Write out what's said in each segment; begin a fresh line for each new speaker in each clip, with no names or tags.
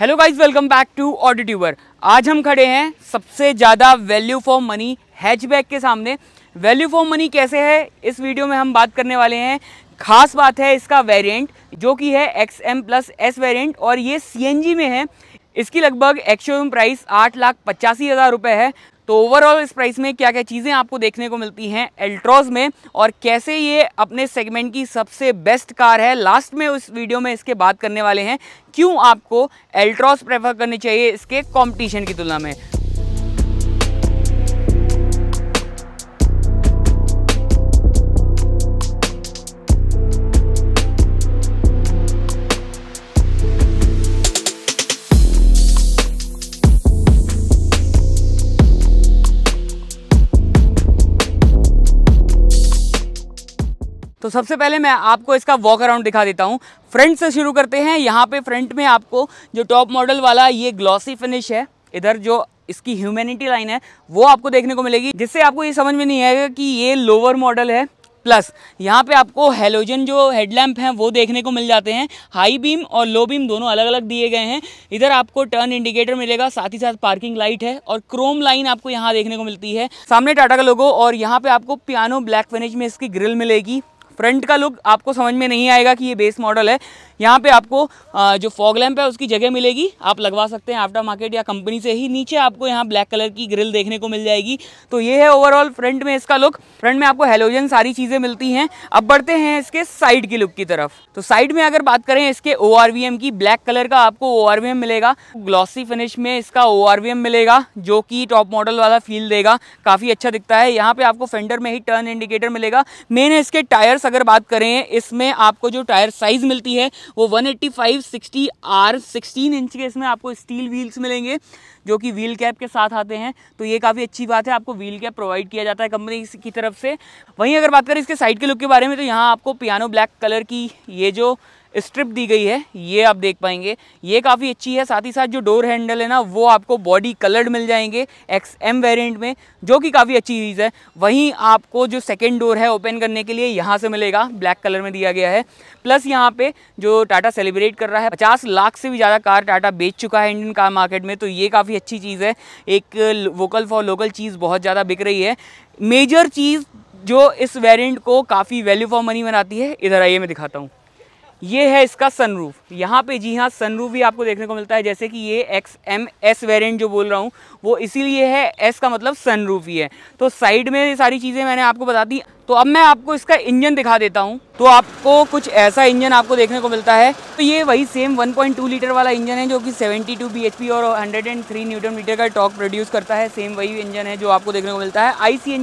hello guys welcome back to AutoTuber आज हम खड़े हैं सबसे ज़्यादा वैल्यू फॉर मनी हैचबैक के सामने वैल्यू फॉर मनी कैसे है इस वीडियो में हम बात करने वाले हैं खास बात है इसका वेरिएंट जो कि है X M plus S variant और ये सी में है इसकी लगभग एक्चुअल प्राइस आठ लाख पचासी हज़ार रुपये है तो ओवरऑल इस प्राइस में क्या क्या चीज़ें आपको देखने को मिलती हैं एल्ट्रॉज में और कैसे ये अपने सेगमेंट की सबसे बेस्ट कार है लास्ट में उस वीडियो में इसके बात करने वाले हैं क्यों आपको एल्ट्रॉज प्रेफर करनी चाहिए इसके कॉम्पिटिशन की तुलना में तो सबसे पहले मैं आपको इसका वॉक अराउंड दिखा देता हूँ फ्रंट से शुरू करते हैं यहाँ पे फ्रंट में आपको जो टॉप मॉडल वाला ये ग्लॉसी फिनिश है इधर जो इसकी ह्यूमैनिटी लाइन है वो आपको देखने को मिलेगी जिससे आपको ये समझ में नहीं आएगा कि ये लोअर मॉडल है प्लस यहाँ पे आपको हेलोजन जो हेडलैम्प हैं वो देखने को मिल जाते हैं हाई बीम और लो बीम दोनों अलग अलग दिए गए हैं इधर आपको टर्न इंडिकेटर मिलेगा साथ ही साथ पार्किंग लाइट है और क्रोम लाइन आपको यहाँ देखने को मिलती है सामने टाटा का लोगो और यहाँ पे आपको पियानो ब्लैक फिनिश में इसकी ग्रिल मिलेगी फ्रंट का लुक आपको समझ में नहीं आएगा कि ये बेस मॉडल है यहाँ पे आपको जो फॉग लैम्प है उसकी जगह मिलेगी आप लगवा सकते हैं आफ्टर मार्केट या कंपनी से ही नीचे आपको यहाँ ब्लैक कलर की ग्रिल देखने को मिल जाएगी तो ये है ओवरऑल फ्रंट में इसका लुक फ्रंट में आपको हेलोजन सारी चीज़ें मिलती हैं अब बढ़ते हैं इसके साइड की लुक की तरफ तो साइड में अगर बात करें इसके ओ की ब्लैक कलर का आपको ओ मिलेगा ग्लॉसी फिनिश में इसका ओ मिलेगा जो कि टॉप मॉडल वाला फील देगा काफ़ी अच्छा दिखता है यहाँ पे आपको फेंडर में ही टर्न इंडिकेटर मिलेगा मेन है इसके टायर्स अगर बात करें इसमें आपको जो टायर साइज मिलती है वो 185 सिक्सटी आर सिक्सटीन इंच के इसमें आपको स्टील व्हील्स मिलेंगे जो कि व्हील कैप के साथ आते हैं तो ये काफ़ी अच्छी बात है आपको व्हील कैप प्रोवाइड किया जाता है कंपनी की तरफ से वहीं अगर बात करें इसके साइड के लुक के बारे में तो यहाँ आपको पियानो ब्लैक कलर की ये जो स्ट्रिप दी गई है ये आप देख पाएंगे ये काफ़ी अच्छी है साथ ही साथ जो डोर हैंडल है ना वो आपको बॉडी कलर्ड मिल जाएंगे एक्स एम वेरियंट में जो कि काफ़ी अच्छी चीज़ है वहीं आपको जो सेकेंड डोर है ओपन करने के लिए यहाँ से मिलेगा ब्लैक कलर में दिया गया है प्लस यहाँ पे जो टाटा सेलिब्रेट कर रहा है पचास लाख से भी ज़्यादा कार टाटा बेच चुका है इंडियन कार मार्केट में तो ये काफ़ी अच्छी चीज़ है एक वोकल फॉर लोकल चीज़ बहुत ज़्यादा बिक रही है मेजर चीज़ जो इस वेरिएंट को काफ़ी वैल्यू फॉर मनी बनाती है इधर आइए मैं दिखाता हूँ ये है इसका सनरूफ यहाँ पे जी हाँ सनरूफ भी आपको देखने को मिलता है जैसे कि ये एक्स एम एस वेरियंट जो बोल रहा हूँ वो इसीलिए है एस का मतलब सनरूफ ही है तो साइड में सारी चीज़ें मैंने आपको बता दी तो अब मैं आपको इसका इंजन दिखा देता हूँ तो आपको कुछ ऐसा इंजन आपको देखने को मिलता है तो ये वही सेम 1.2 लीटर वाला इंजन है जो कि 72 टू और 103 न्यूटन मीटर का टॉक प्रोड्यूस करता है सेम वही इंजन है जो आपको देखने को मिलता है आई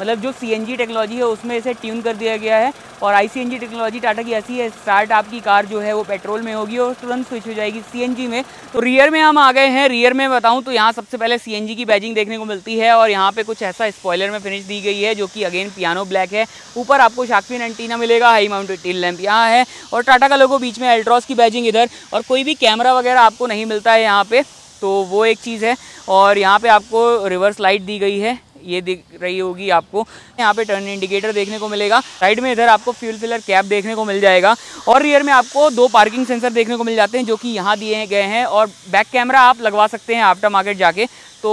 मतलब जो सी टेक्नोलॉजी है उसमें इसे ट्यून कर दिया गया है और आई टेक्नोलॉजी टाटा की ऐसी है स्टार्ट आपकी कार जो है वो पेट्रोल में होगी और तुरंत स्विच हो जाएगी सी में तो रियर में हम आ गए हैं रियर में बताऊँ तो यहाँ सबसे पहले सी की बैजिंग देखने को मिलती है और यहाँ पर कुछ ऐसा स्पॉयलर में फिनिश दी गई है जो कि अगेन पियानो ब्लैक बैक है ऊपर आपको शार्पिन एंटीना मिलेगा हाई माउंटेड टील लैंप यहाँ है और टाटा का लोगो बीच में एल्ट्रॉस की बैजिंग इधर और कोई भी कैमरा वगैरह आपको नहीं मिलता है यहाँ पर तो वो एक चीज़ है और यहाँ पर आपको रिवर्स लाइट दी गई है ये दिख रही होगी आपको यहाँ पे टर्न इंडिकेटर देखने को मिलेगा साइड में इधर आपको फ्यूल फिलर कैप देखने को मिल जाएगा और रियर में आपको दो पार्किंग सेंसर देखने को मिल जाते हैं जो कि यहाँ दिए गए हैं और बैक कैमरा आप लगवा सकते हैं आफ्टर मार्केट जाके तो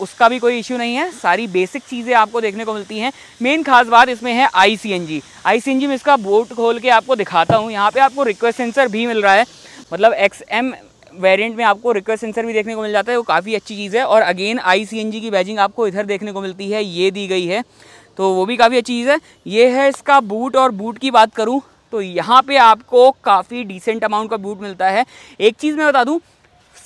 उसका भी कोई इशू नहीं है सारी बेसिक चीज़ें आपको देखने को मिलती हैं मेन खास बात इसमें है आई सी एन जी आई सी एन जी में इसका बोर्ड खोल के आपको दिखाता हूँ यहाँ पे आपको रिक्वेस्ट सेंसर भी मिल रहा है मतलब एक्स एम वेरियंट में आपको रिक्वेस्ट सेंसर भी देखने को मिल जाता है वो काफ़ी अच्छी चीज़ है और again I C N G की बैजिंग आपको इधर देखने को मिलती है ये दी गई है तो वो भी काफ़ी अच्छी चीज़ है ये है इसका बूट और बूट की बात करूँ तो यहाँ पे आपको काफ़ी डिसेंट अमाउंट का बूट मिलता है एक चीज़ मैं बता दूँ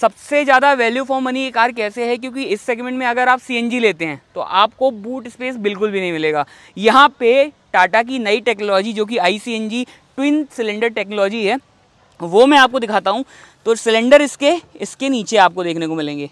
सबसे ज़्यादा वैल्यू फॉर मनी ये कार कैसे है क्योंकि इस सेगमेंट में अगर आप सी लेते हैं तो आपको बूट स्पेस बिल्कुल भी नहीं मिलेगा यहाँ पे टाटा की नई टेक्नोलॉजी जो कि आई ट्विन सिलेंडर टेक्नोलॉजी है वो मैं आपको दिखाता हूँ तो सिलेंडर इसके इसके नीचे आपको देखने को मिलेंगे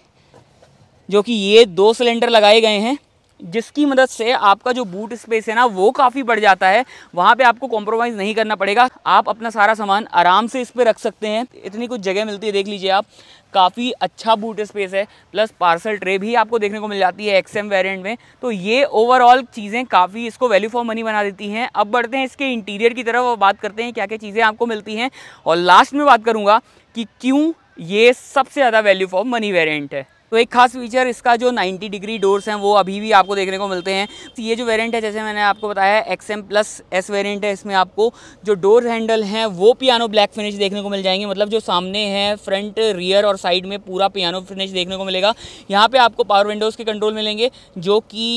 जो कि ये दो सिलेंडर लगाए गए हैं जिसकी मदद से आपका जो बूट स्पेस है ना वो काफ़ी बढ़ जाता है वहाँ पे आपको कॉम्प्रोमाइज़ नहीं करना पड़ेगा आप अपना सारा सामान आराम से इस पर रख सकते हैं इतनी कुछ जगह मिलती है देख लीजिए आप काफ़ी अच्छा बूट स्पेस है प्लस पार्सल ट्रे भी आपको देखने को मिल जाती है एक्सएम वेरिएंट में तो ये ओवरऑल चीज़ें काफ़ी इसको वैल्यू फॉर मनी बना देती हैं अब बढ़ते हैं इसके इंटीरियर की तरफ और बात करते हैं क्या क्या चीज़ें आपको मिलती हैं और लास्ट में बात करूँगा कि क्यों ये सबसे ज़्यादा वैल्यू फॉर मनी वेरियंट है तो एक खास फीचर इसका जो 90 डिग्री डोर्स हैं वो अभी भी आपको देखने को मिलते हैं तो ये जो वेरिएंट है जैसे मैंने आपको बताया X M plus S variant है इसमें आपको जो डोर हैंडल हैं वो पियानो ब्लैक फिनिश देखने को मिल जाएंगे मतलब जो सामने है फ्रंट रियर और साइड में पूरा पियानो फिनिश देखने को मिलेगा यहाँ पर आपको पावर विंडोज़ के कंट्रोल मिलेंगे जो कि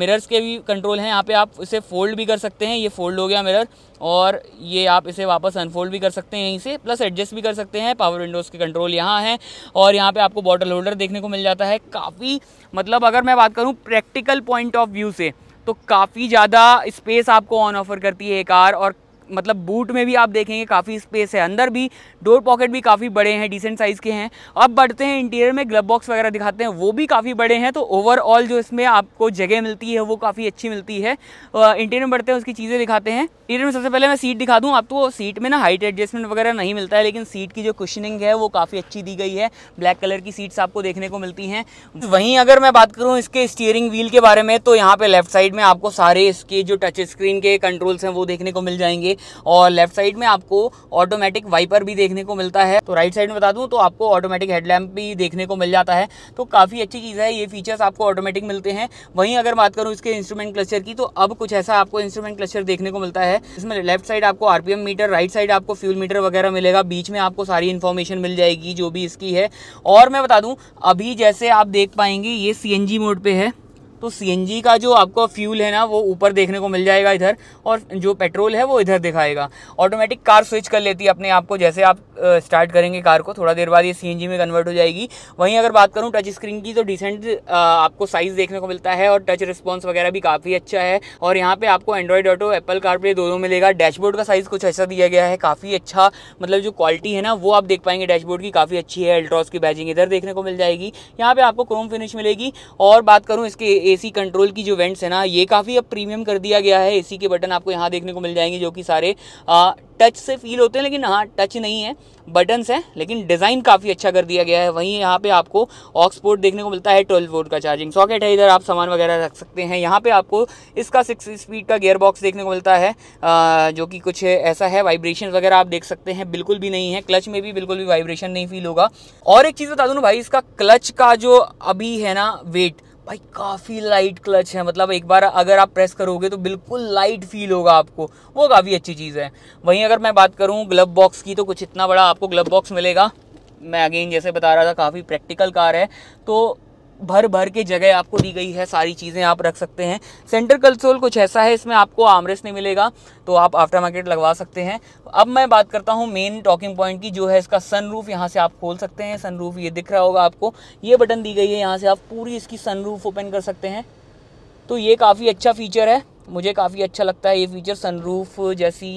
मिरर्स के भी कंट्रोल हैं यहाँ पर आप इसे फोल्ड भी कर सकते हैं ये फोल्ड हो गया मिरर और ये आप इसे वापस अनफोल्ड भी कर सकते हैं यहीं से प्लस एडजस्ट भी कर सकते हैं पावर विंडोज़ के कंट्रोल यहाँ हैं और यहाँ पर आपको बॉटल होल्डर देखने को मिल जाता है काफ़ी मतलब अगर मैं बात करूँ प्रैक्टिकल पॉइंट ऑफ व्यू से तो काफ़ी ज़्यादा स्पेस आपको ऑन ऑफर करती है ये कार और मतलब बूट में भी आप देखेंगे काफ़ी स्पेस है अंदर भी डोर पॉकेट भी काफ़ी बड़े हैं डिसेंट साइज़ के हैं अब बढ़ते हैं इंटीरियर में ग्लब बॉक्स वगैरह दिखाते हैं वो भी काफ़ी बड़े हैं तो ओवरऑल जो इसमें आपको जगह मिलती है वो काफ़ी अच्छी मिलती है इंटीरियर में बढ़ते हैं उसकी चीज़ें दिखाते हैं इंटीरियर में सबसे पहले मैं सीट दिखा दूँ आपको सीट में ना हाइट एडजस्टमेंट वगैरह नहीं मिलता है लेकिन सीट की जो कुशनिंग है वो काफ़ी अच्छी दी गई है ब्लैक कलर की सीट्स आपको देखने को मिलती हैं वहीं अगर मैं बात करूँ इसके स्टीयरिंग व्हील के बारे में तो यहाँ पर लेफ्ट साइड में आपको सारे इसके जो टच स्क्रीन के कंट्रोल्स हैं वो देखने को मिल जाएंगे और लेफ्ट साइड में आपको ऑटोमेटिक वाइपर भी देखने को मिलता है तो राइट साइड में बता दूँ तो आपको ऑटोमेटिक हेडलैम्प भी देखने को मिल जाता है तो काफ़ी अच्छी चीज़ है ये फीचर्स आपको ऑटोमेटिक मिलते हैं वहीं अगर बात करूँ इसके इंस्ट्रूमेंट क्लस्टर की तो अब कुछ ऐसा आपको इंस्ट्रूमेंट क्लस्टर देखने को मिलता है इसमें लेफ्ट साइड आपको आरपीएम मीटर राइट साइड आपको फ्यूल मीटर वगैरह मिलेगा बीच में आपको सारी इन्फॉर्मेशन मिल जाएगी जो भी इसकी है और मैं बता दूं अभी जैसे आप देख पाएंगे ये सी मोड पर है तो सी का जो आपको फ्यूल है ना वो ऊपर देखने को मिल जाएगा इधर और जो पेट्रोल है वो इधर दिखाएगा ऑटोमेटिक कार स्विच कर लेती है अपने आप को जैसे आप स्टार्ट करेंगे कार को थोड़ा देर बाद ये सी में कन्वर्ट हो जाएगी वहीं अगर बात करूँ टच स्क्रीन की तो डिसेंट आपको साइज़ देखने को मिलता है और टच रिस्पॉन्स वगैरह भी काफ़ी अच्छा है और यहाँ पर आपको एंड्रॉयड ऑटो एप्पल कारप्ले दोनों मिलेगा डैशबोर्ड का साइज़ कुछ ऐसा दिया गया है काफ़ी अच्छा मतलब जो क्वालिटी है ना वो आप देख पाएंगे डैशबोर्ड की काफ़ी अच्छी है अल्ट्रॉस की बैजिंग इधर देखने को मिल जाएगी यहाँ पर आपको क्रोम फिनिश मिलेगी और बात करूँ इसके ए एसी कंट्रोल की जो वेंट्स है ना ये काफ़ी अब प्रीमियम कर दिया गया है एसी के बटन आपको यहाँ देखने को मिल जाएंगे जो कि सारे आ, टच से फील होते हैं लेकिन हाँ टच नहीं है बटन्स हैं लेकिन डिज़ाइन काफ़ी अच्छा कर दिया गया है वहीं यहाँ पे आपको ऑक्सपोर्ट देखने को मिलता है ट्वेल्व वोल्ट का चार्जिंग सॉकेट है इधर आप सामान वगैरह रख सकते हैं यहाँ पे आपको इसका सिक्स स्पीड का गियर बॉक्स देखने को मिलता है जो कि कुछ ऐसा है वाइब्रेशन वगैरह आप देख सकते हैं बिल्कुल भी नहीं है क्लच में भी बिल्कुल भी वाइब्रेशन नहीं फील होगा और एक चीज़ बता दूँ भाई इसका क्लच का जो अभी है ना वेट भाई काफ़ी लाइट क्लच है मतलब एक बार अगर आप प्रेस करोगे तो बिल्कुल लाइट फील होगा आपको वो काफ़ी अच्छी चीज़ है वहीं अगर मैं बात करूँ ग्लब बॉक्स की तो कुछ इतना बड़ा आपको ग्लब बॉक्स मिलेगा मैं अगेन जैसे बता रहा था काफ़ी प्रैक्टिकल कार है तो भर भर के जगह आपको दी गई है सारी चीज़ें आप रख सकते हैं सेंटर कंसोल कुछ ऐसा है इसमें आपको आमरेस नहीं मिलेगा तो आप आफ्टर मार्केट लगवा सकते हैं अब मैं बात करता हूँ मेन टॉकिंग पॉइंट की जो है इसका सनरूफ यहाँ से आप खोल सकते हैं सनरूफ ये दिख रहा होगा आपको ये बटन दी गई है यहाँ से आप पूरी इसकी सन ओपन कर सकते हैं तो ये काफ़ी अच्छा फीचर है मुझे काफ़ी अच्छा लगता है ये फीचर सनरूफ जैसी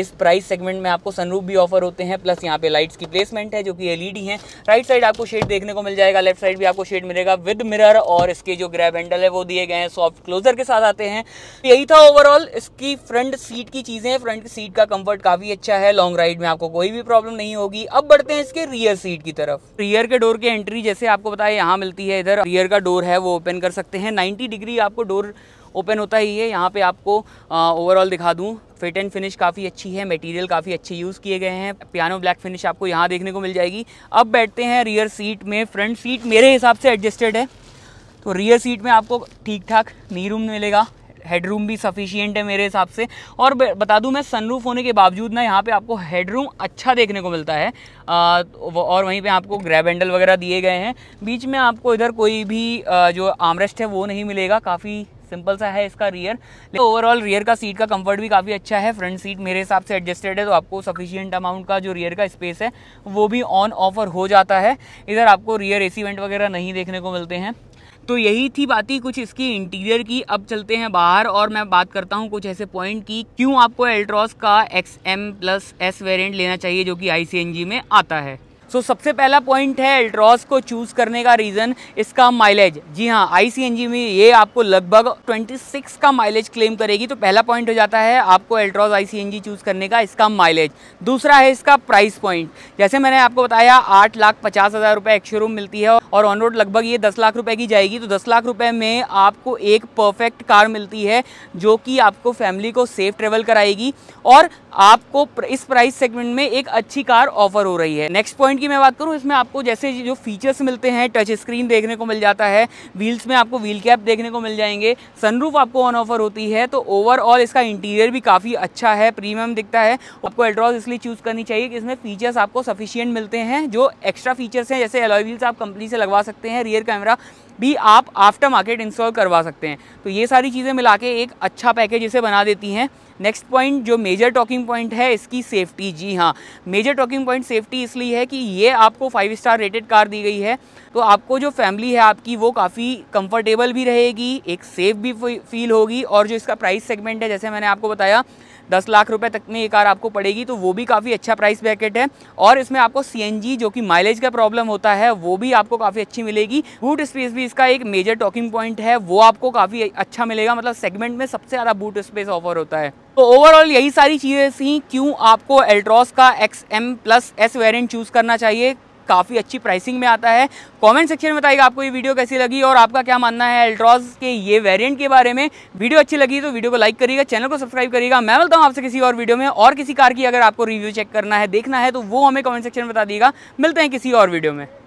इस प्राइस सेगमेंट में आपको सनरूफ भी ऑफर होते हैं प्लस यहाँ पे लाइट्स की प्लेसमेंट है जो कि एलईडी है राइट साइड आपको शेड देखने को मिल जाएगा लेफ्ट साइड भी आपको शेड मिलेगा विद मिरर और इसके जो ग्रैब हैंडल है वो दिए गए हैं सॉफ्ट क्लोजर के साथ आते हैं यही था ओवरऑल इसकी फ्रंट सीट की चीज़ें फ्रंट सीट का कम्फर्ट काफ़ी अच्छा है लॉन्ग राइड में आपको कोई भी प्रॉब्लम नहीं होगी अब बढ़ते हैं इसके रियर सीट की तरफ रियर के डोर की एंट्री जैसे आपको बताया यहाँ मिलती है इधर रियर का डोर है वो ओपन कर सकते हैं नाइन्टी डिग्री आपको डोर ओपन होता ही है यहाँ पे आपको ओवरऑल दिखा दूँ फिट एंड फिनिश काफ़ी अच्छी है मटेरियल काफ़ी अच्छे यूज़ किए गए हैं पियानो ब्लैक फिनिश आपको यहाँ देखने को मिल जाएगी अब बैठते हैं रियर सीट में फ्रंट सीट मेरे हिसाब से एडजस्टेड है तो रियर सीट में आपको ठीक ठाक नी रूम मिलेगा हेडरूम भी सफिशियंट है मेरे हिसाब से और बता दूं मैं सनरूफ होने के बावजूद ना यहाँ पे आपको हेडरूम अच्छा देखने को मिलता है आ, और वहीं पे आपको ग्रैब हैंडल वगैरह दिए गए हैं बीच में आपको इधर कोई भी आ, जो आमरेस्ट है वो नहीं मिलेगा काफ़ी सिंपल सा है इसका रियर ओवरऑल रियर का सीट का कंफर्ट भी काफ़ी अच्छा है फ्रंट सीट मेरे हिसाब से एडजस्टेड है तो आपको सफिशियंट अमाउंट का जो रियर का स्पेस है वो भी ऑन ऑफर हो जाता है इधर आपको रियर ए वेंट वगैरह नहीं देखने को मिलते हैं तो यही थी ही कुछ इसकी इंटीरियर की अब चलते हैं बाहर और मैं बात करता हूँ कुछ ऐसे पॉइंट की क्यों आपको एल्ट्रॉस का X M plus S variant लेना चाहिए जो कि आई में आता है सो so, सबसे पहला पॉइंट है अल्ट्रॉस को चूज़ करने का रीज़न इसका माइलेज जी हाँ आईसीएनजी में ये आपको लगभग 26 का माइलेज क्लेम करेगी तो पहला पॉइंट हो जाता है आपको अल्ट्रॉस आईसीएनजी चूज़ करने का इसका माइलेज दूसरा है इसका प्राइस पॉइंट जैसे मैंने आपको बताया आठ लाख पचास हज़ार रुपये एक रूम मिलती है और ऑन रोड लगभग ये दस लाख रुपये की जाएगी तो दस लाख रुपये में आपको एक परफेक्ट कार मिलती है जो कि आपको फैमिली को सेफ ट्रेवल कराएगी और आपको इस प्राइस सेगमेंट में एक अच्छी कार ऑफर हो रही है नेक्स्ट पॉइंट की मैं बात करूँ इसमें आपको जैसे जो फीचर्स मिलते हैं टच स्क्रीन देखने को मिल जाता है व्हील्स में आपको व्हील कैप देखने को मिल जाएंगे सनरूफ आपको ऑन ऑफर होती है तो ओवरऑल इसका इंटीरियर भी काफ़ी अच्छा है प्रीमियम दिखता है आपको एल्ट्रॉज इसलिए चूज़ करनी चाहिए कि इसमें फीचर्स आपको सफिशियंट मिलते हैं जो एक्स्ट्रा फीचर्स हैं जैसे एलॉय व्हील्स आप कंपनी से लगवा सकते हैं रियर कैमरा भी आप आफ्टर मार्केट इंस्टॉल करवा सकते हैं तो ये सारी चीज़ें मिला के एक अच्छा पैकेज इसे बना देती हैं नेक्स्ट पॉइंट जो मेजर टॉकिंग पॉइंट है इसकी सेफ्टी जी हाँ मेजर टॉकिंग पॉइंट सेफ्टी इसलिए है कि ये आपको फाइव स्टार रेटेड कार दी गई है तो आपको जो फैमिली है आपकी वो काफ़ी कंफर्टेबल भी रहेगी एक सेफ भी फील होगी और जो इसका प्राइस सेगमेंट है जैसे मैंने आपको बताया दस लाख रुपए तक में ये कार आपको पड़ेगी तो वो भी काफ़ी अच्छा प्राइस ब्रैकेट है और इसमें आपको सी जो कि माइलेज का प्रॉब्लम होता है वो भी आपको काफ़ी अच्छी मिलेगी बूट स्पेस भी इसका एक मेजर टॉकिंग पॉइंट है वो आपको काफ़ी अच्छा मिलेगा मतलब सेगमेंट में सबसे ज़्यादा बूट स्पेस ऑफर होता है तो ओवरऑल यही सारी चीज़ें थी क्यों आपको एल्ट्रॉस का X M plus S variant choose करना चाहिए काफ़ी अच्छी प्राइसिंग में आता है कमेंट सेक्शन में बताइएगा आपको ये वीडियो कैसी लगी और आपका क्या मानना है अल्ट्रॉज के ये वेरिएंट के बारे में वीडियो अच्छी लगी तो वीडियो को लाइक करिएगा चैनल को सब्सक्राइब करिएगा मैं मिलता हूँ आपसे किसी और वीडियो में और किसी कार की अगर आपको रिव्यू चेक करना है देखना है तो वो हमें कमेंट सेक्शन में बता दिएगा मिलते हैं किसी और वीडियो में